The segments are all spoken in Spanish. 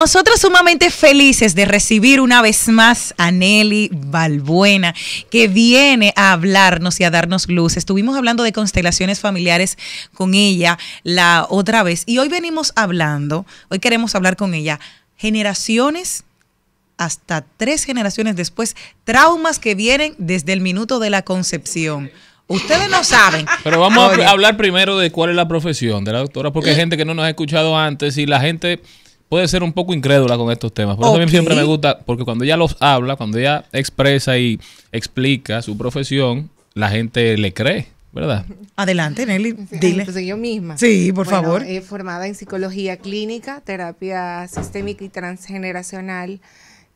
Nosotros sumamente felices de recibir una vez más a Nelly Balbuena, que viene a hablarnos y a darnos luz. Estuvimos hablando de constelaciones familiares con ella la otra vez y hoy venimos hablando, hoy queremos hablar con ella, generaciones hasta tres generaciones después, traumas que vienen desde el minuto de la concepción. Ustedes no saben. Pero vamos a hablar primero de cuál es la profesión de la doctora, porque hay eh. gente que no nos ha escuchado antes y la gente puede ser un poco incrédula con estos temas. Pero también siempre me gusta, porque cuando ella los habla, cuando ella expresa y explica su profesión, la gente le cree. ¿Verdad? Adelante, Nelly. Dile. Pues, pues, yo misma. Sí, por favor. Eh, formada en psicología clínica, terapia sistémica y transgeneracional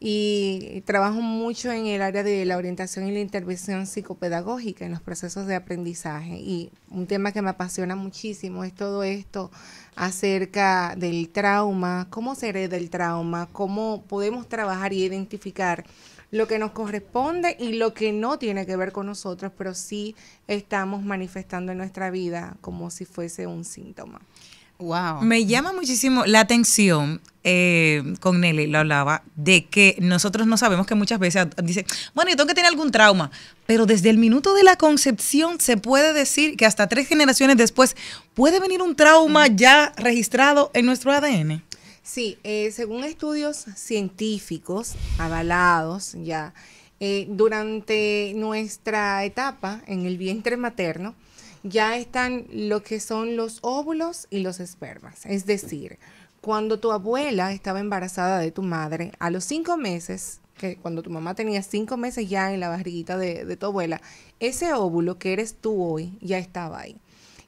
y trabajo mucho en el área de la orientación y la intervención psicopedagógica en los procesos de aprendizaje. Y un tema que me apasiona muchísimo es todo esto acerca del trauma, cómo se del el trauma, cómo podemos trabajar y identificar lo que nos corresponde y lo que no tiene que ver con nosotros, pero sí estamos manifestando en nuestra vida como si fuese un síntoma. Me llama muchísimo la atención, eh, con Nelly lo hablaba, de que nosotros no sabemos que muchas veces dice, bueno, yo tengo que tener algún trauma, pero desde el minuto de la concepción se puede decir que hasta tres generaciones después puede venir un trauma ya registrado en nuestro ADN. Sí, eh, según estudios científicos avalados ya, eh, durante nuestra etapa en el vientre materno, ya están lo que son los óvulos y los espermas. Es decir, cuando tu abuela estaba embarazada de tu madre, a los cinco meses, que cuando tu mamá tenía cinco meses ya en la barriguita de, tu abuela, ese óvulo que eres tú hoy ya estaba ahí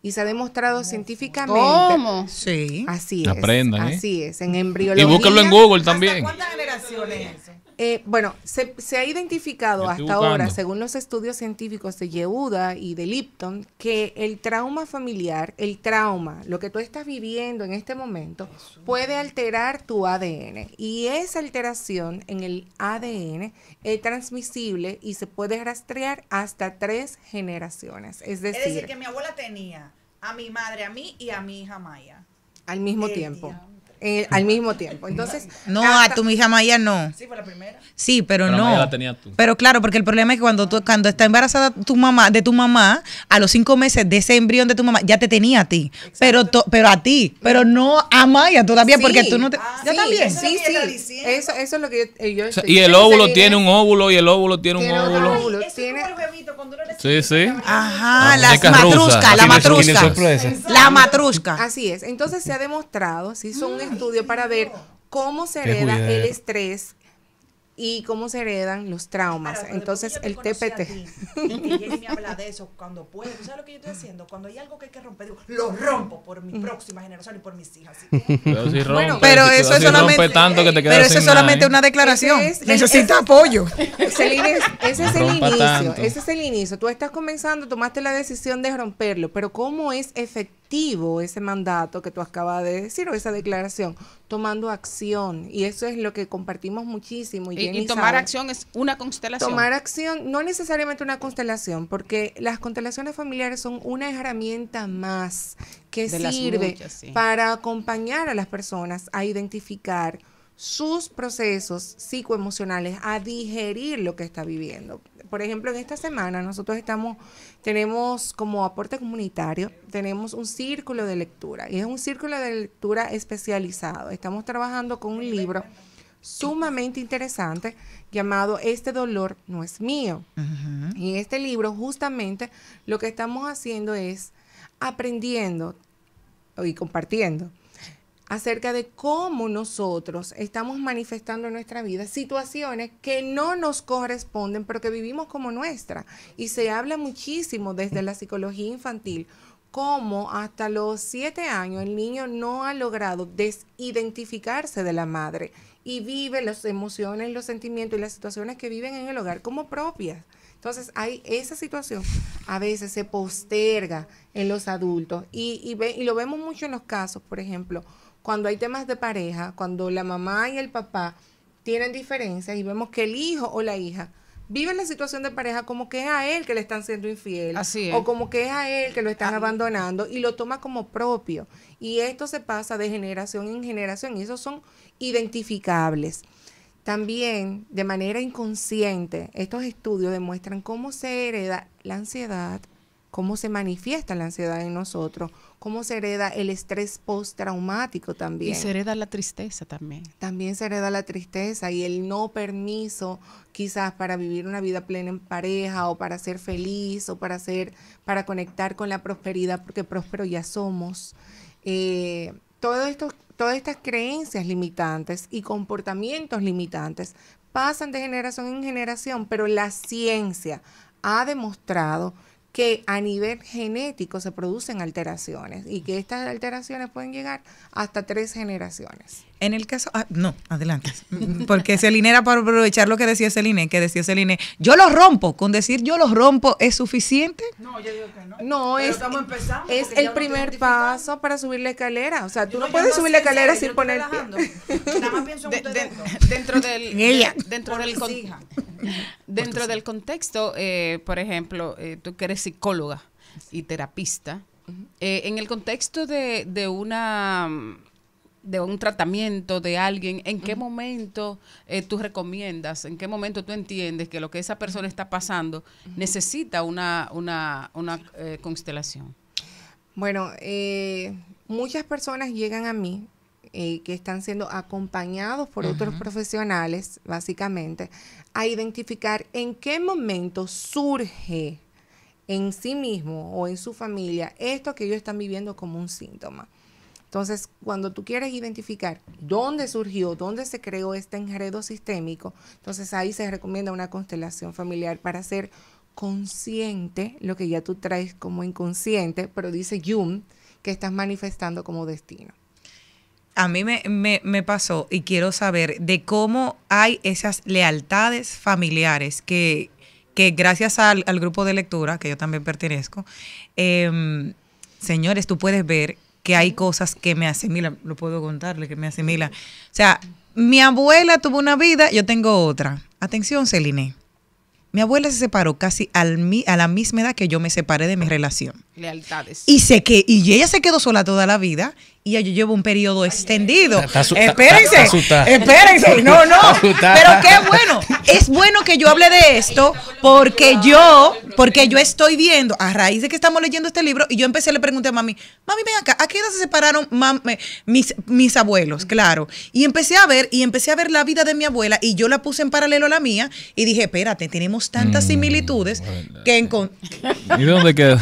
y se ha demostrado científicamente. ¿Cómo? Sí. Así es. ¿eh? Así es, en embriología. Y búscalo en Google también. ¿Cuántas generaciones? Eh, bueno, se, ha identificado hasta ahora, según los estudios científicos de Yehuda y de Lipton, que el trauma familiar, el trauma, lo que tú estás viviendo en este momento, puede alterar tu ADN. Y esa alteración en el ADN es transmisible y se puede rastrear hasta tres generaciones. Es decir, que mi abuela tenía a mi madre, a mí y a mi hija Maya. Al mismo tiempo. Eh, al mismo tiempo. Entonces, no, a tu hija Maya no. Sí, pero, no. Pero claro, porque el problema es que cuando tú, cuando está embarazada tu mamá, de tu mamá, a los cinco meses de ese embrión de tu mamá, ya te tenía a ti. Pero pero a ti, pero no a Maya todavía, porque tú no te. Ah, sí, Eso, es lo que yo, eh, Y el óvulo tiene un óvulo y el óvulo tiene, un óvulo. sí, sí. Ajá, la matrusca, la matrusca. La matrusca. Así es. Entonces se ha demostrado, sí, son estudio para ver cómo se hereda el estrés y cómo se heredan los traumas. Entonces, el TPT. me habla de eso cuando puede. sabes lo que yo estoy haciendo? Cuando hay algo que hay que romper, lo rompo por mi próxima generación y por mis hijas. Pero, pero eso es solamente, una declaración. Necesita apoyo. Celine, ese es el inicio. Ese es el inicio. Tú estás comenzando, tomaste la decisión de romperlo, pero ¿cómo es efectivo? ese mandato que tú acabas de decir o esa declaración, tomando acción. Y eso es lo que compartimos muchísimo. Y, tomar acción es una constelación. Tomar acción, no necesariamente una constelación, porque las constelaciones familiares son una herramienta más que sirve para acompañar a las personas a identificar sus procesos psicoemocionales a digerir lo que está viviendo. Por ejemplo, en esta semana nosotros estamos, tenemos como aporte comunitario, tenemos un círculo de lectura y es un círculo de lectura especializado. Estamos trabajando con un libro sumamente interesante llamado Este dolor no es mío. Y en este libro justamente lo que estamos haciendo es aprendiendo y compartiendo acerca de cómo nosotros estamos manifestando en nuestra vida situaciones que no nos corresponden, pero que vivimos como nuestra. Y se habla muchísimo desde la psicología infantil cómo hasta los siete años el niño no ha logrado desidentificarse de la madre y vive las emociones, los sentimientos y las situaciones que viven en el hogar como propias. Entonces, hay esa situación a veces se posterga en los adultos y lo vemos mucho en los casos, por ejemplo, cuando hay temas de pareja, cuando la mamá y el papá tienen diferencias y vemos que el hijo o la hija en la situación de pareja como que es a él que le están siendo infiel Así o como que es a él que lo están ah. abandonando y lo toma como propio. Y esto se pasa de generación en generación y esos son identificables. También de manera inconsciente, estos estudios demuestran cómo se hereda la ansiedad, cómo se manifiesta la ansiedad en nosotros, cómo se hereda el estrés postraumático también. Y se hereda la tristeza también. También se hereda la tristeza y el no permiso quizás para vivir una vida plena en pareja o para ser feliz o para, ser, para conectar con la prosperidad porque próspero ya somos. Eh, todas estas creencias limitantes y comportamientos limitantes pasan de generación en generación, pero la ciencia ha demostrado que a nivel genético se producen alteraciones y que estas alteraciones pueden llegar hasta tres generaciones. En el caso, ah, no, adelante, porque Celine era para aprovechar lo que decía Celine, que decía Celine, yo lo rompo, con decir yo lo rompo es suficiente. No, yo digo que no. No, es, estamos empezando es el primer paso para subir la escalera, o sea, tú no, puedes subir la escalera sin poner Nada más pienso en de, dentro del ella. dentro del dentro del contexto, eh, por ejemplo, eh, tú que eres psicóloga y terapista, eh, en el contexto de una de un tratamiento de alguien, ¿en qué momento eh, tú recomiendas, en qué momento tú entiendes que lo que esa persona está pasando necesita una, una, una eh, constelación? Bueno, eh, muchas personas llegan a mí que están siendo acompañados por otros profesionales, básicamente, a identificar en qué momento surge en sí mismo o en su familia esto que ellos están viviendo como un síntoma. Entonces, cuando tú quieres identificar dónde surgió, dónde se creó este enredo sistémico, entonces ahí se recomienda una constelación familiar para ser consciente, lo que ya tú traes como inconsciente, pero dice Jung, que estás manifestando como destino. A mí me, me, pasó y quiero saber de cómo hay esas lealtades familiares que, que gracias al, grupo de lectura, que yo también pertenezco, em, señores, tú puedes ver que hay cosas que me asimilan, lo puedo contarle, que me asimilan. O sea, mi abuela tuvo una vida, yo tengo otra. Atención, Celine. Mi abuela se separó casi a la misma edad que yo me separé de mi relación. Lealtades. Y, sé que, y ella se quedó sola toda la vida y yo llevo un periodo extendido. espérense, espérense, no, no. Pero qué bueno, es bueno que yo hable de esto porque yo, porque yo estoy viendo, a raíz de que estamos leyendo este libro, y yo empecé, le pregunté a mami, mami, ven acá, ¿a qué edad se separaron eh, mis, mis abuelos? Claro. Y empecé a ver, y empecé a ver la vida de mi abuela, y yo la puse en paralelo a la mía, y dije, espérate, tenemos tantas mm, similitudes que en... ¿Y dónde quedó?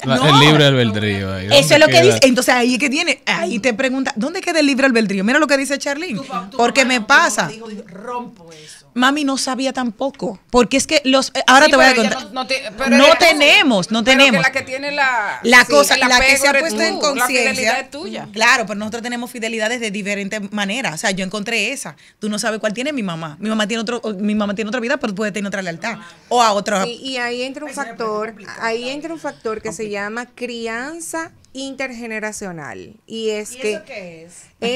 el libre albedrío. eso es lo que dice. Entonces ahí que tiene, ahí te pregunta, ¿dónde queda el libre albedrío? Mira lo que dice Charly porque me pasa. rompo eso. Mami no sabía tampoco, porque es que los eh, ahora te voy a contar. No, tenemos, no tenemos. la que tiene la cosa, la, que se ha puesto en conciencia. La fidelidad tuya. Mm, claro, pero nosotros tenemos fidelidades de diferentes maneras. O sea, yo encontré esa. Tú no sabes cuál tiene mi mamá. Mi mamá tiene otro, mi mamá tiene otra vida, pero puede tener otra lealtad o a otra. y ahí entra un factor, ahí entra un factor que se se llama crianza intergeneracional. Y es que. Eso qué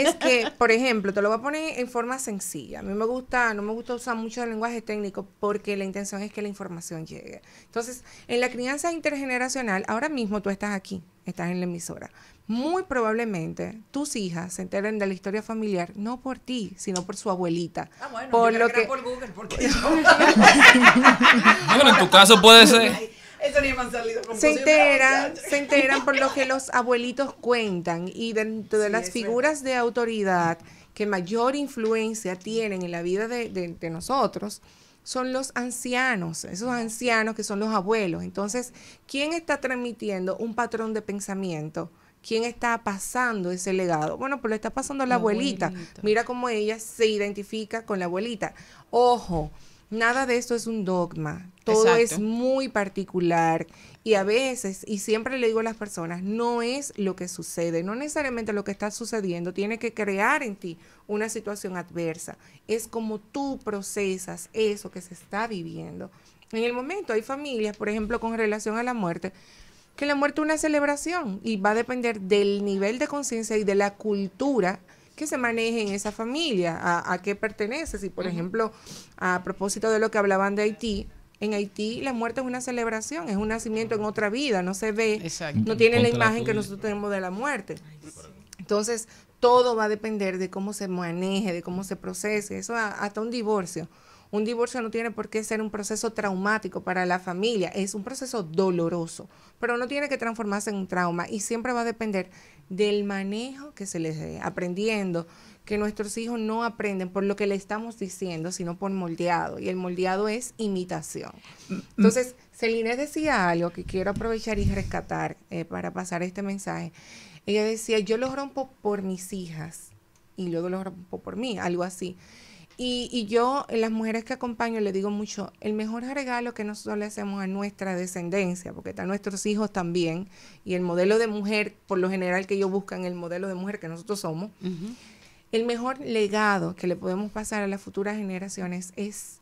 es? que, por ejemplo, te lo voy a poner en forma sencilla. A mí me gusta, no me gusta usar mucho el lenguaje técnico porque la intención es que la información llegue. Entonces, en la crianza intergeneracional, ahora mismo tú estás aquí, estás en la emisora. Muy probablemente tus hijas se enteren de la historia familiar no por ti, sino por su abuelita. Ah, bueno, por lo que, por Google, porque en tu caso puede ser se enteran, se enteran por lo que los abuelitos cuentan y dentro de las figuras de autoridad que mayor influencia tienen en la vida de, nosotros son los ancianos, esos ancianos que son los abuelos. Entonces, ¿quién está transmitiendo un patrón de pensamiento? quién está pasando ese legado. Bueno, pues lo está pasando la abuelita. Mira cómo ella se identifica con la abuelita. Ojo, Nada de esto es un dogma, todo es muy particular y a veces, y siempre le digo a las personas, no es lo que sucede, no necesariamente lo que está sucediendo tiene que crear en ti una situación adversa, es como tú procesas eso que se está viviendo. En el momento hay familias, por ejemplo, con relación a la muerte, que la muerte es una celebración y va a depender del nivel de conciencia y de la cultura que se maneje en esa familia, a, qué pertenece. Si, por ejemplo, a propósito de lo que hablaban de Haití, en Haití la muerte es una celebración, es un nacimiento en otra vida, no se ve, no tiene la imagen que nosotros tenemos de la muerte. Entonces, todo va a depender de cómo se maneje, de cómo se procese, eso hasta un divorcio. Un divorcio no tiene por qué ser un proceso traumático para la familia, es un proceso doloroso, pero no tiene que transformarse en un trauma y siempre va a depender del manejo que se les dé, aprendiendo que nuestros hijos no aprenden por lo que le estamos diciendo, sino por moldeado, y el moldeado es imitación. Entonces, Celine decía algo que quiero aprovechar y rescatar eh, para pasar este mensaje. Ella decía, yo lo rompo por mis hijas y luego lo rompo por mí, algo así. Y, y yo, las mujeres que acompaño, le digo mucho, el mejor regalo que nosotros le hacemos a nuestra descendencia, porque están nuestros hijos también, y el modelo de mujer, por lo general que ellos buscan, el modelo de mujer que nosotros somos, el mejor legado que le podemos pasar a las futuras generaciones es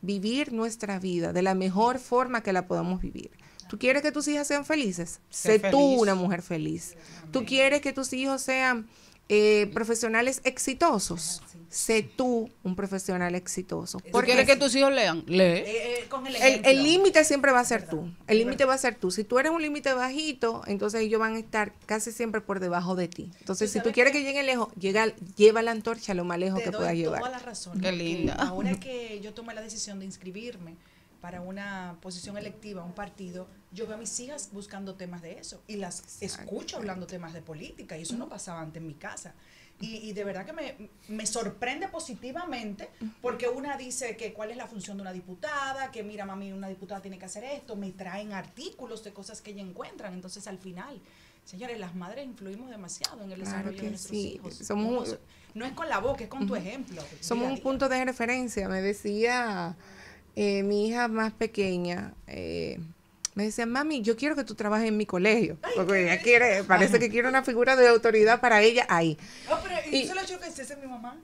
vivir nuestra vida de la mejor forma que la podamos vivir. ¿Tú quieres que tus hijas sean felices? sé tú una mujer feliz. ¿Tú quieres que tus hijos sean eh, profesionales exitosos? sé tú un profesional exitoso. ¿Por qué quieres que tus hijos lean? Lee. Eh, eh, eh, el límite siempre va a ser tú. El límite va a ser tú. Si tú eres un límite bajito, entonces ellos van a estar casi siempre por debajo de ti. Entonces, si tú quieres que, lleguen lejos, llega, lleva la antorcha lo más lejos que pueda puedas llevar. la razón. Qué linda. Ahora que yo tomé la decisión de inscribirme para una posición electiva, un partido, yo veo a mis hijas buscando temas de eso y las escucho hablando temas de política y eso no pasaba antes en mi casa. Y, de verdad que me, sorprende positivamente porque una dice que cuál es la función de una diputada, que mira, mami, una diputada tiene que hacer esto, me traen artículos de cosas que ella encuentra. Entonces, al final, señores, las madres influimos demasiado en el desarrollo de nuestros hijos. Somos, no, es con la voz es con tu ejemplo. Somos un punto de referencia. Me decía eh, mi hija más pequeña. Eh, me decían, mami, yo quiero que tú trabajes en mi colegio. porque ella quiere, parece que quiere una figura de autoridad para ella ahí. No, pero ¿y, y, he lo que es mi mamá?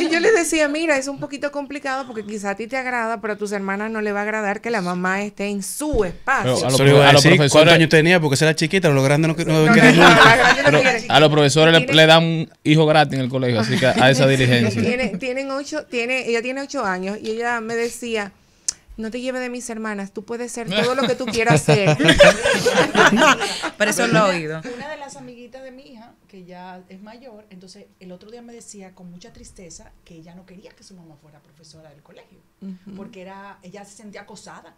y yo le decía, mira, es un poquito complicado porque quizá a ti te agrada, pero a tus hermanas no le va a agradar que la mamá esté en su espacio. a los profesores años tenía? Porque era chiquita, los grandes no, A los profesores le, dan un hijo gratis en el colegio, así que a esa diligencia. tienen ocho, tiene, ella tiene ocho años y ella me decía no te lleves de mis hermanas, tú puedes ser todo lo que tú quieras ser. Pero eso lo he oído. Una de las amiguitas de mi hija, que ya es mayor, entonces el otro día me decía con mucha tristeza que ella no quería que su mamá fuera profesora del colegio, porque era, ella se sentía acosada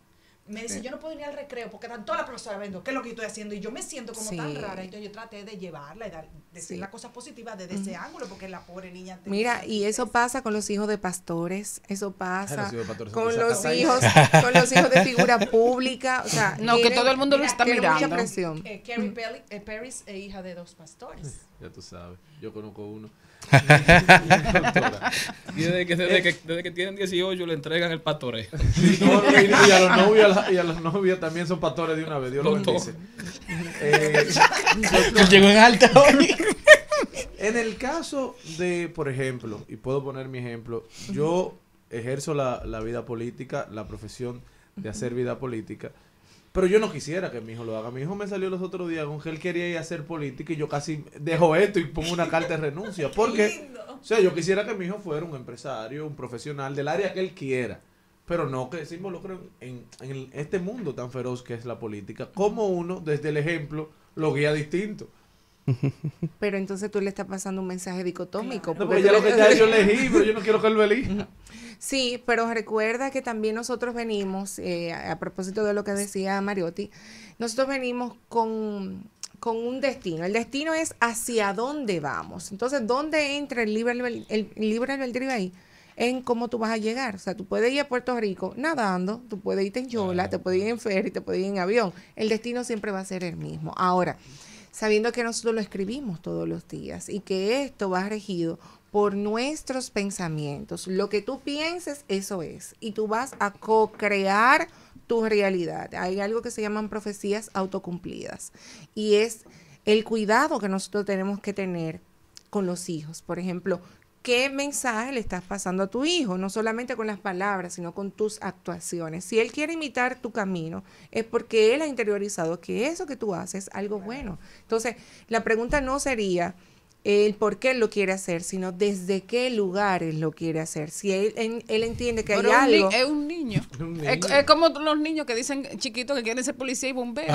me dice, yo no puedo ir al recreo porque están todas las profesoras viendo qué es lo que yo estoy haciendo y yo me siento como tan rara. Entonces yo traté de llevarla y decir la cosa positiva desde ese ángulo porque la pobre niña... Mira, y eso pasa con los hijos de pastores, eso pasa con los hijos con los hijos de figura pública, o sea... No, que todo el mundo lo está mirando. Mucha presión. Eh, Carrie eh, Perry, es hija de dos pastores. ya tú sabes, yo conozco uno. desde que, desde, que, desde que, tienen 18 le entregan el pastore y, a los novios novias también son pastores de una vez. Dios lo bendice. Eh, Llegó en alta En el caso de, por ejemplo, y puedo poner mi ejemplo, yo ejerzo la vida política, la profesión de hacer vida política pero yo no quisiera que mi hijo lo haga. Mi hijo me salió los otros días con que él quería ir a hacer política y yo casi dejo esto y pongo una carta de renuncia. Porque, o sea, yo quisiera que mi hijo fuera un empresario, un profesional del área que él quiera. Pero no que se involucre en, en este mundo tan feroz que es la política. Como uno, desde el ejemplo, lo guía distinto. Pero entonces tú le estás pasando un mensaje dicotómico. ya lo que yo elegí, yo no quiero que él lo elija. Sí, pero recuerda que también nosotros venimos, eh, a, propósito de lo que decía Mariotti, nosotros venimos con, con un destino. El destino es hacia dónde vamos. Entonces, ¿dónde entra el libre, el, el libre albedrío ahí? en cómo tú vas a llegar. O sea, tú puedes ir a Puerto Rico nadando, tú puedes ir en yola, te puedes ir en ferry, te puedes ir en avión. El destino siempre va a ser el mismo. Ahora, sabiendo que nosotros lo escribimos todos los días y que esto va regido por nuestros pensamientos. Lo que tú pienses, eso es. Y tú vas a co-crear tu realidad. Hay algo que se llaman profecías autocumplidas. Y es el cuidado que nosotros tenemos que tener con los hijos. Por ejemplo, qué mensaje le estás pasando a tu hijo, no solamente con las palabras, sino con tus actuaciones. Si él quiere imitar tu camino, es porque él ha interiorizado que eso que tú haces es algo bueno. Entonces, la pregunta no sería, el por qué lo quiere hacer, sino desde qué lugares lo quiere hacer. Si él, él, entiende que hay algo. Es un niño. Es, como los niños que dicen chiquitos que quieren ser policía y bombero.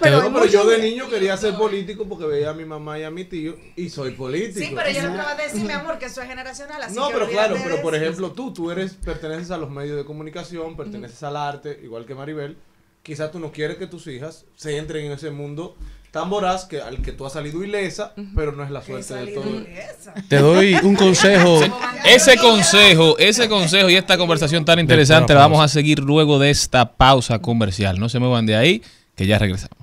pero, yo de niño quería ser político porque veía a mi mamá y a mi tío y soy político. Sí, pero yo no acabo a decir, mi amor, que eso es generacional. no, pero claro, pero por ejemplo tú, tú eres, perteneces a los medios de comunicación, perteneces al arte, igual que Maribel. Quizás tú no quieres que tus hijas se entren en ese mundo tan voraz que al que tú has salido ilesa, pero no es la suerte de todo. Te doy un consejo. ese consejo, ese consejo y esta conversación tan interesante la vamos a seguir luego de esta pausa comercial. No se muevan de ahí, que ya regresamos.